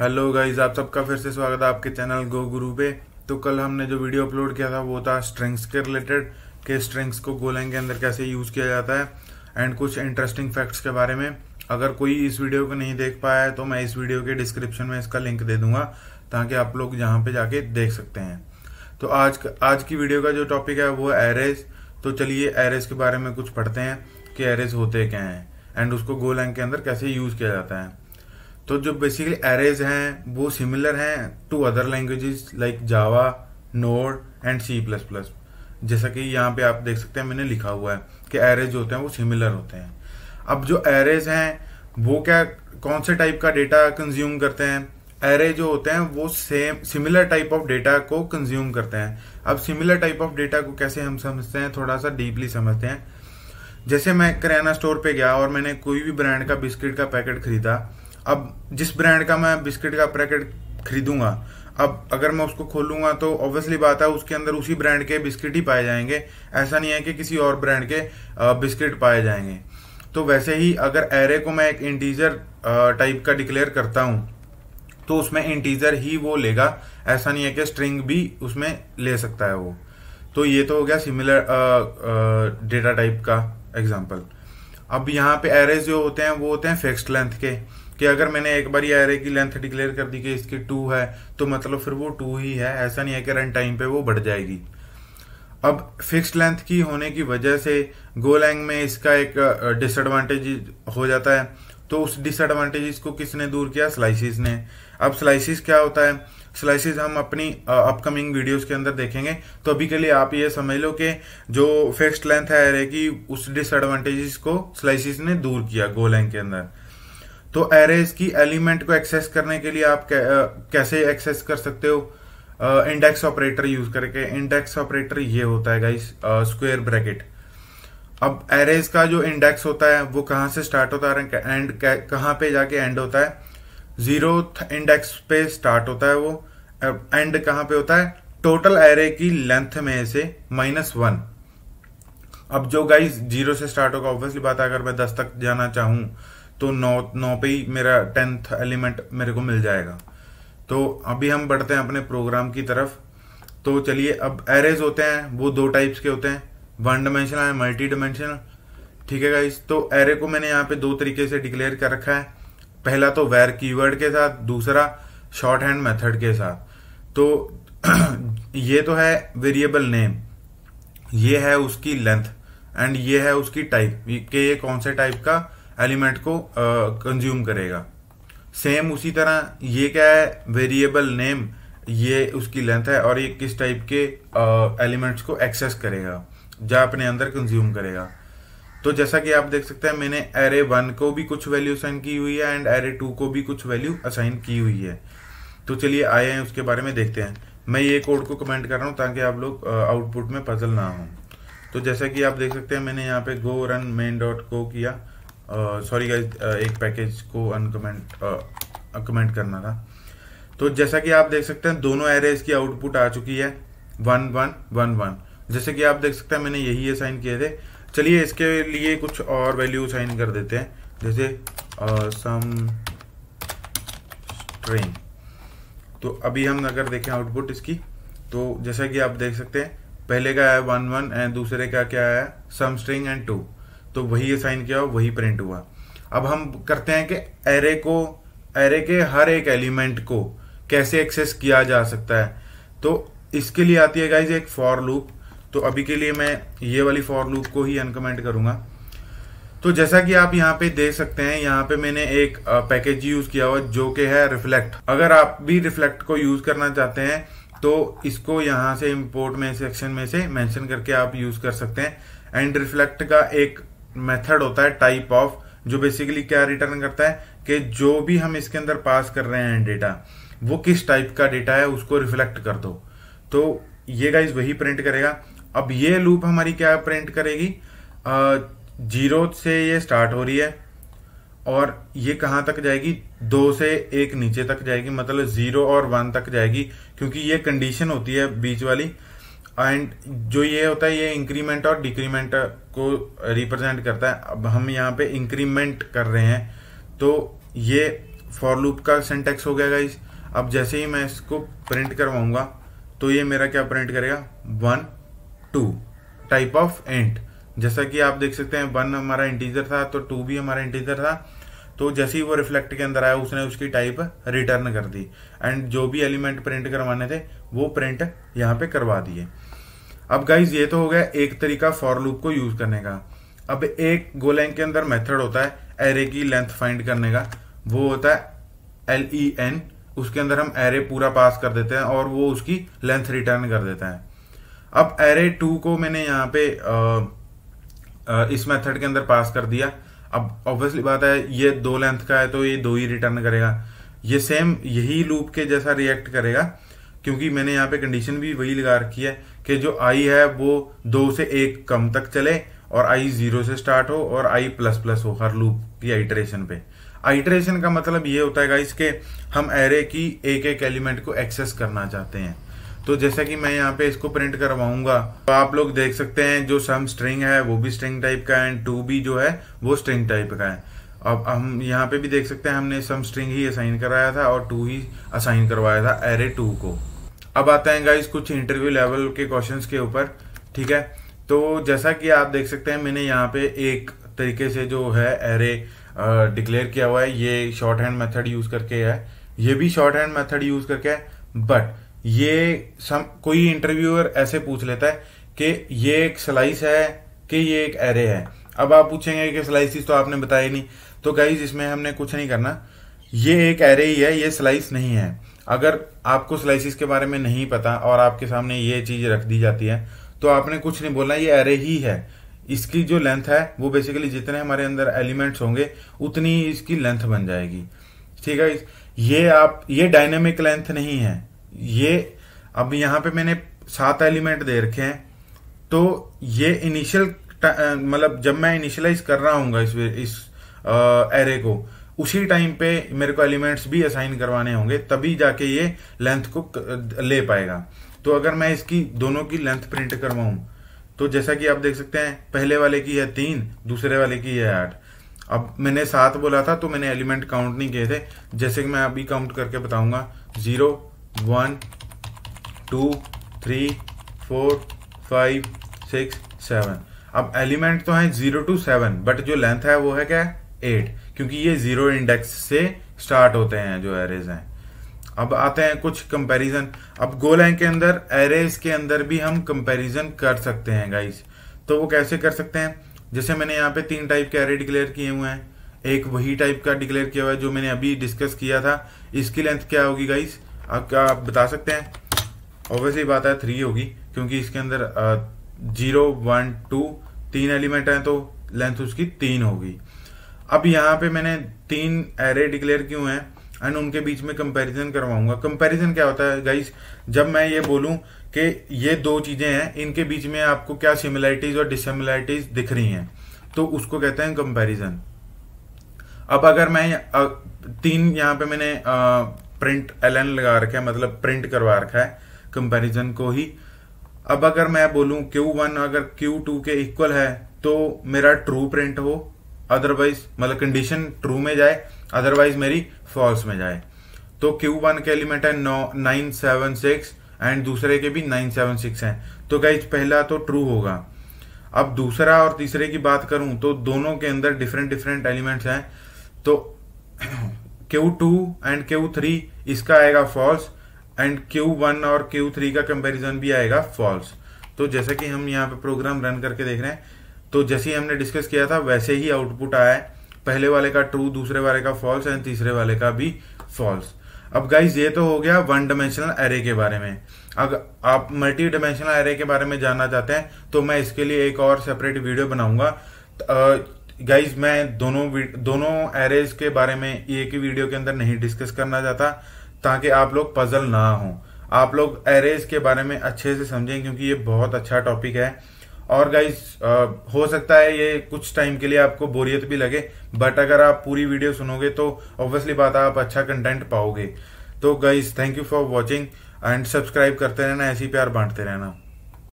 hello guys आप सबका फिर से स्वागत है आपके चैनल गो गुरु पे तो कल हमने जो वीडियो अपलोड किया था वो था स्ट्रिंग्स के रिलेटेड के स्ट्रिंग्स को गोलैंग के अंदर कैसे यूज़ किया जाता है एंड कुछ इंटरेस्टिंग फैक्ट्स के बारे में अगर कोई इस वीडियो को नहीं देख पाया है तो मैं इस वीडियो के डिस्क्रिप्शन में इसका लिंक दे दूंगा ताकि आप लोग यहाँ पे जाके देख सकते हैं तो आज आज की वीडियो का जो टॉपिक है वो है एरेज तो चलिए एरेज के बारे में कुछ पढ़ते हैं कि एरेज होते क्या हैं एंड उसको गोलैंग के अंदर कैसे यूज़ किया जाता है तो जो बेसिकली एरेज हैं वो सिमिलर हैं to other languages like Java node and C plus plus जैसा कि यहाँ पे आप देख सकते हैं मैंने लिखा हुआ है कि एरेज होते हैं वो सिमिलर होते हैं अब जो एरेज हैं वो क्या कौन से टाइप का डेटा कंज्यूम करते हैं एरे जो होते हैं वो same similar type of data को कंज्यूम करते हैं अब सिमिलर टाइप ऑफ डेटा को कैसे हम समझते हैं थोड़ा सा डीपली समझते हैं जैसे मैं किराना स्टोर पे गया और मैंने कोई भी ब्रांड का बिस्किट का पैकेट खरीदा अब जिस ब्रांड का मैं बिस्किट का पैकेट खरीदूंगा अब अगर मैं उसको खोलूंगा तो ऑब्वियसली बात है उसके अंदर उसी ब्रांड के बिस्किट ही पाए जाएंगे ऐसा नहीं है कि किसी और ब्रांड के बिस्किट पाए जाएंगे तो वैसे ही अगर एरे को मैं एक इंटीजर टाइप का डिक्लेयर करता हूँ तो उसमें इंटीजर ही वो लेगा ऐसा नहीं है कि स्ट्रिंग भी उसमें ले सकता है वो तो ये तो हो गया सिमिलर डेटा टाइप का एग्जाम्पल अब यहाँ पे एरेज जो होते हैं वो होते हैं फिक्स्ड लेंथ के कि अगर मैंने एक बार ये एरे की लेंथ डिक्लेयर कर दी कि इसकी टू है तो मतलब फिर वो टू ही है ऐसा नहीं है कि रन टाइम पे वो बढ़ जाएगी अब फिक्स लेंथ की होने की वजह से गोलैंग में इसका एक डिसएडवांटेज हो जाता है तो उस डिसएडवांटेज को किसने दूर किया स्लाइसिस ने अब स्लाइसिस क्या होता है स्लाइसिस हम अपनी अपकमिंग वीडियोस के अंदर देखेंगे तो अभी के लिए आप ये समझ लो कि जो फिक्स्ड लेंथ है एरे की उस डिसएडवांटेज को स्लाइसिस ने दूर किया गोलैंग के अंदर तो एरेज की एलिमेंट को एक्सेस करने के लिए आप कैसे एक्सेस कर सकते हो इंडेक्स ऑपरेटर यूज करके इंडेक्स ऑपरेटर ये होता है गाइस स्क्वेयर ब्रैकेट अब एरेज का जो इंडेक्स होता है वो कहां से स्टार्ट होता है एंड कहां पे जाके एंड होता है जीरो इंडेक्स पे स्टार्ट होता है वो एंड कहां पे होता है टोटल एरे की लेंथ में से माइनस वन अब जो गाइस जीरो से स्टार्ट होगा ऑब्वियसली बात है अगर मैं दस तक जाना चाहूं तो नौ नौ पे ही मेरा टेंथ एलिमेंट मेरे को मिल जाएगा तो अभी हम बढ़ते हैं अपने प्रोग्राम की तरफ तो चलिए अब एरेज होते हैं वो दो टाइप्स के होते हैं one dimensional and multidimensional ठीक है गाइस तो एरे को मैंने यहाँ पे दो तरीके से डिक्लेयर कर रखा है पहला तो वेर कीवर्ड के साथ दूसरा शॉर्ट हैंड मेथड के साथ तो ये तो है वेरिएबल नेम ये है उसकी लेंथ एंड ये है उसकी टाइप के ये कौन से टाइप का एलिमेंट को कंज्यूम करेगा सेम उसी तरह ये क्या है वेरिएबल नेम ये उसकी लेंथ है और ये किस टाइप के एलिमेंट्स को एक्सेस करेगा जहाँ अपने अंदर कंज्यूम करेगा तो जैसा कि आप देख सकते हैं मैंने एरे वन को भी कुछ वैल्यू असाइन की हुई है एंड एरे टू को भी कुछ वैल्यू असाइन की हुई है तो चलिए आए हैं उसके बारे में देखते हैं मैं ये कोड को कमेंट कर रहा हूँ ताकि आप लोग आउटपुट में पजल ना हो तो जैसा कि आप देख सकते हैं मैंने यहाँ पे गो रन मेन डॉट को किया सॉरी गाइज एक पैकेज को अनकमेंट कमेंट करना था तो जैसा कि आप देख सकते हैं दोनों एरेज की आउटपुट आ चुकी है वन वन वन वन जैसे कि आप देख सकते हैं मैंने यही असाइन किए थे चलिए इसके लिए कुछ और वैल्यू साइन कर देते हैं जैसे सम स्ट्रिंग तो अभी हम अगर देखें आउटपुट इसकी तो जैसा कि आप देख सकते हैं पहले का है वन वन एंड दूसरे का क्या है सम स्ट्रिंग एंड टू तो वही असाइन किया वही प्रिंट हुआ अब हम करते हैं कि एरे को एरे के हर एक एलिमेंट को कैसे एक्सेस किया जा सकता है तो इसके लिए आती है गाइज एक फॉर लूप तो अभी के लिए मैं ये वाली फॉर लूप को ही अनकमेंट करूंगा तो जैसा कि आप यहाँ पे देख सकते हैं यहाँ पे मैंने एक पैकेज यूज किया हुआ जो कि है रिफ्लेक्ट अगर आप भी रिफ्लेक्ट को यूज करना चाहते हैं तो इसको यहाँ से इम्पोर्ट में सेक्शन में से मेंशन करके आप यूज कर सकते हैं एंड रिफ्लेक्ट का एक मेथड होता है टाइप ऑफ जो बेसिकली क्या रिटर्न करता है कि जो भी हम इसके अंदर पास कर रहे हैं डेटा वो किस टाइप का डेटा है उसको रिफ्लेक्ट कर दो तो ये गाइज वही प्रिंट करेगा अब ये लूप हमारी क्या प्रिंट करेगी जीरो से ये स्टार्ट हो रही है और ये कहां तक जाएगी दो से एक नीचे तक जाएगी मतलब जीरो और वन तक जाएगी क्योंकि ये कंडीशन होती है बीच वाली एंड जो ये होता है ये इंक्रीमेंट और डिक्रीमेंट को रिप्रेजेंट करता है अब हम यहाँ पे इंक्रीमेंट कर रहे हैं तो ये फॉर लूप का सेंटेक्स हो गया गाइस अब जैसे ही मैं इसको प्रिंट करवाऊंगा तो ये मेरा क्या प्रिंट करेगा one two type of int जैसा कि आप देख सकते हैं वन हमारा इंटीजर था तो टू भी हमारा इंटीजर था तो जैसे ही वो रिफ्लेक्ट के अंदर आया उसने उसकी टाइप रिटर्न कर दी एंड जो भी एलिमेंट प्रिंट करवाने थे वो प्रिंट यहाँ पे करवा दिए अब गाइज ये तो हो गया एक तरीका फॉर लूप को यूज करने का अब एक गोलैंग के अंदर मेथड होता है एरे की लेंथ फाइंड करने का वो होता है एल ई एन उसके अंदर हम एरे पूरा पास कर देते हैं और वो उसकी लेंथ रिटर्न कर देता है अब एरे टू को मैंने यहाँ पे आ, आ, इस मेथड के अंदर पास कर दिया अब ऑब्वियसली बात है ये दो लेंथ का है तो ये दो ही रिटर्न करेगा ये सेम यही लूप के जैसा रिएक्ट करेगा क्योंकि मैंने यहाँ पे कंडीशन भी वही लगा रखी है कि जो आई है वो दो से एक कम तक चले और आई जीरो से स्टार्ट हो और आई प्लस प्लस हो हर लूप की आइटरेशन पे आइटरेशन का मतलब ये होता है गाइस के हम एरे की एक एक एलिमेंट को एक्सेस करना चाहते हैं तो जैसा कि मैं यहाँ पे इसको प्रिंट करवाऊंगा तो आप लोग देख सकते हैं जो सम स्ट्रिंग है वो भी स्ट्रिंग टाइप का है टू भी जो है वो स्ट्रिंग टाइप का है अब हम यहाँ पे भी देख सकते हैं हमने सम स्ट्रिंग ही असाइन कराया था और टू ही असाइन करवाया था एरे टू को अब आते हैं गाइज कुछ इंटरव्यू लेवल के क्वेश्चन के ऊपर ठीक है तो जैसा कि आप देख सकते हैं मैंने यहाँ पे एक तरीके से जो है एरे डिक्लेयर किया हुआ है ये शॉर्ट हैंड मेथड यूज करके है ये भी शॉर्ट हैंड मेथड यूज करके है बट ये सम कोई इंटरव्यूअर ऐसे पूछ लेता है कि ये एक स्लाइस है कि ये एक एरे है अब आप पूछेंगे कि स्लाइसिस तो आपने बताया नहीं तो गाइज इसमें हमने कुछ नहीं करना ये एक एरे ही है ये स्लाइस नहीं है अगर आपको स्लाइसिस के बारे में नहीं पता और आपके सामने ये चीज रख दी जाती है तो आपने कुछ नहीं बोला ये एरे ही है इसकी जो लेंथ है वो बेसिकली जितने हमारे अंदर एलिमेंट्स होंगे उतनी इसकी लेंथ बन जाएगी ठीक है ये आप ये डायनेमिक लेंथ नहीं है ये अब यहाँ पे मैंने सात एलिमेंट दे रखे हैं तो ये इनिशियल मतलब जब मैं इनिशियलाइज कर रहा हूंगा इस इस एरे को उसी टाइम पे मेरे को एलिमेंट्स भी असाइन करवाने होंगे तभी जाके ये लेंथ को ले पाएगा तो अगर मैं इसकी दोनों की लेंथ प्रिंट करवाऊं तो जैसा कि आप देख सकते हैं पहले वाले की है तीन दूसरे वाले की है आठ अब मैंने सात बोला था तो मैंने एलिमेंट काउंट नहीं किए थे जैसे कि मैं अभी काउंट करके बताऊंगा zero one two three four five six seven अब एलिमेंट तो है जीरो टू सेवन बट जो लेंथ है वो है क्या एट क्योंकि ये जीरो इंडेक्स से स्टार्ट होते हैं जो एरेज हैं अब आते हैं कुछ कंपैरिजन अब गोलैंग के अंदर एरेज के अंदर भी हम कंपैरिजन कर सकते हैं गाइस तो वो कैसे कर सकते हैं जैसे मैंने यहाँ पे तीन टाइप के एरे डिक्लेयर किए हुए हैं एक वही टाइप का डिक्लेयर किया हुआ है जो मैंने अभी डिस्कस किया था इसकी लेंथ क्या होगी गाइस आप क्या आप बता सकते हैं ऑब्वियसली बात है थ्री होगी क्योंकि इसके अंदर जीरो वन टू तीन एलिमेंट हैं तो लेंथ उसकी तीन होगी अब यहाँ पे मैंने तीन एरे डिक्लेयर क्यों हैं एंड उनके बीच में कंपैरिजन करवाऊंगा कंपैरिजन क्या होता है गाइस जब मैं ये बोलूं कि ये दो चीजें हैं इनके बीच में आपको क्या सिमिलैरिटीज और डिसिमिलैरिटीज दिख रही हैं तो उसको कहते हैं कंपैरिजन अब अगर मैं तीन यहाँ पे मैंने प्रिंट एल लगा रखा है मतलब प्रिंट करवा रखा है कंपेरिजन को ही अब अगर मैं बोलूं वन अगर टू के इक्वल है तो मेरा ट्रू प्रिंट हो अदरवाइज मतलब कंडीशन ट्रू में जाए अदरवाइज मेरी फॉल्स में जाए तो क्यू वन के एलिमेंट है नौ नाइन सेवन सिक्स एंड दूसरे के भी नाइन सेवन सिक्स है तो क्या पहला तो ट्रू होगा अब दूसरा और तीसरे की बात करूं तो दोनों के अंदर डिफरेंट डिफरेंट एलिमेंट्स हैं तो Q two and Q three इसका आएगा फॉल्स एंड क्यू वन और क्यू थ्री का कंपेरिजन भी आएगा फॉल्स तो जैसा कि हम यहाँ पे प्रोग्राम रन करके देख रहे हैं तो जैसे ही हमने डिस्कस किया था वैसे ही आउटपुट आया है पहले वाले का ट्रू दूसरे वाले का फॉल्स एंड तीसरे वाले का भी फॉल्स अब गाइज ये तो हो गया वन डायमेंशनल एरे के बारे में अगर आप मल्टी डायमेंशनल एरे के बारे में जानना चाहते हैं तो मैं इसके लिए एक और सेपरेट वीडियो बनाऊंगा गाइज मैं दोनों दोनों एरेज के बारे में एक ही वीडियो के अंदर नहीं डिस्कस करना चाहता ताकि आप लोग पजल ना हो आप लोग एरेज के बारे में अच्छे से समझें क्योंकि ये बहुत अच्छा टॉपिक है और गाइज हो सकता है ये कुछ टाइम के लिए आपको बोरियत भी लगे बट अगर आप पूरी वीडियो सुनोगे तो ऑब्वियसली बात आप अच्छा कंटेंट पाओगे तो guys thank you for watching and subscribe करते रहना ऐसी प्यार बांटते रहना